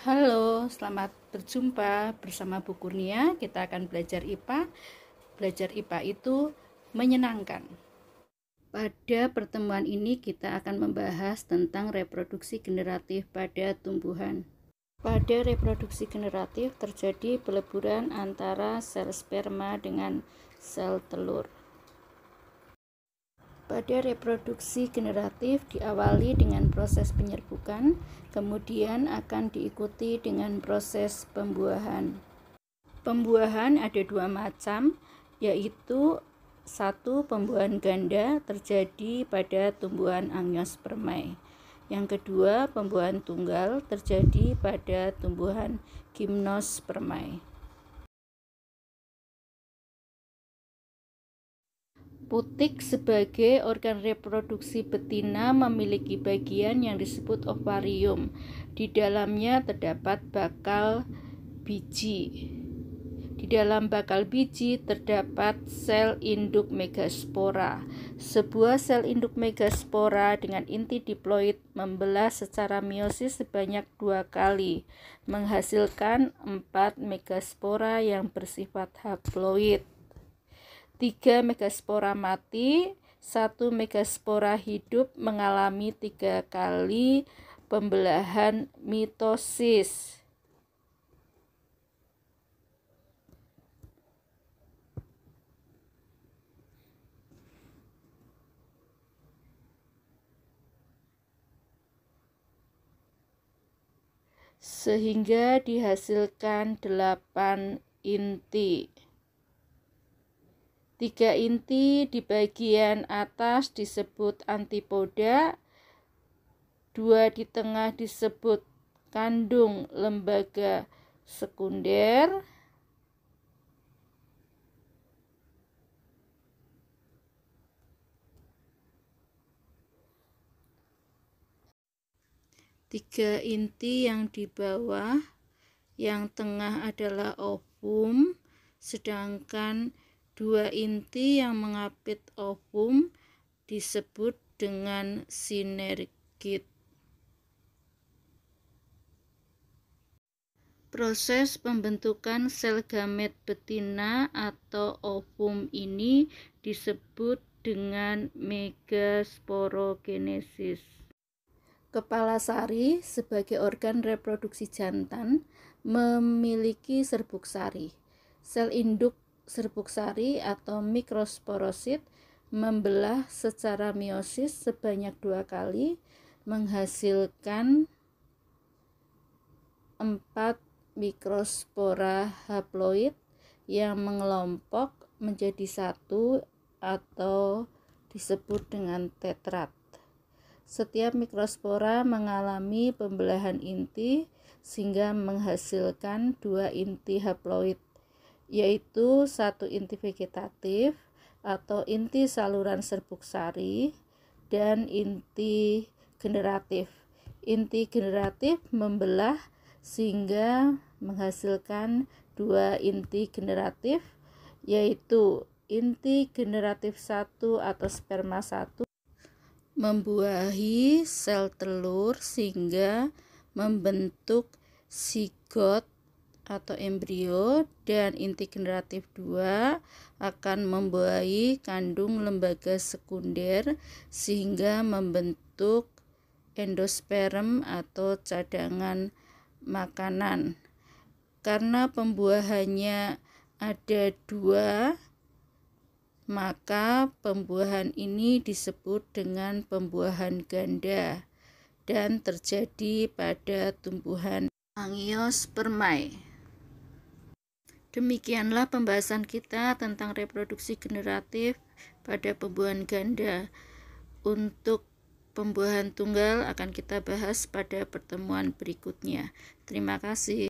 Halo, selamat berjumpa bersama Bu Kurnia. Kita akan belajar IPA. Belajar IPA itu menyenangkan. Pada pertemuan ini kita akan membahas tentang reproduksi generatif pada tumbuhan. Pada reproduksi generatif terjadi peleburan antara sel sperma dengan sel telur. Pada reproduksi generatif diawali dengan proses penyerbukan, kemudian akan diikuti dengan proses pembuahan. Pembuahan ada dua macam, yaitu satu pembuahan ganda terjadi pada tumbuhan angiospermae. Yang kedua, pembuahan tunggal terjadi pada tumbuhan gimnospermae. Putik sebagai organ reproduksi betina memiliki bagian yang disebut ovarium. Di dalamnya terdapat bakal biji. Di dalam bakal biji terdapat sel induk megaspora. Sebuah sel induk megaspora dengan inti diploid membelah secara meiosis sebanyak dua kali, menghasilkan empat megaspora yang bersifat haploid. 3 megaspora mati, 1 megaspora hidup mengalami 3 kali pembelahan mitosis. sehingga dihasilkan 8 inti. Tiga inti di bagian atas disebut antipoda, dua di tengah disebut kandung lembaga sekunder, tiga inti yang di bawah, yang tengah adalah ovum, sedangkan Dua inti yang mengapit ovum disebut dengan sinergit. Proses pembentukan sel gamet betina atau ovum ini disebut dengan megasporogenesis. Kepala sari sebagai organ reproduksi jantan memiliki serbuk sari. Sel induk serbuk sari atau mikrosporosit membelah secara meiosis sebanyak dua kali menghasilkan 4 mikrospora haploid yang mengelompok menjadi satu atau disebut dengan tetrat. Setiap mikrospora mengalami pembelahan inti sehingga menghasilkan dua inti haploid yaitu satu inti vegetatif atau inti saluran serbuk sari dan inti generatif. Inti generatif membelah sehingga menghasilkan dua inti generatif yaitu inti generatif satu atau sperma satu membuahi sel telur sehingga membentuk zigot atau embrio dan inti generatif 2 akan membuahi kandung lembaga sekunder sehingga membentuk endosperm atau cadangan makanan. Karena pembuahannya ada dua, maka pembuahan ini disebut dengan pembuahan ganda dan terjadi pada tumbuhan angiospermae. Demikianlah pembahasan kita tentang reproduksi generatif pada pembuahan ganda. Untuk pembuahan tunggal akan kita bahas pada pertemuan berikutnya. Terima kasih.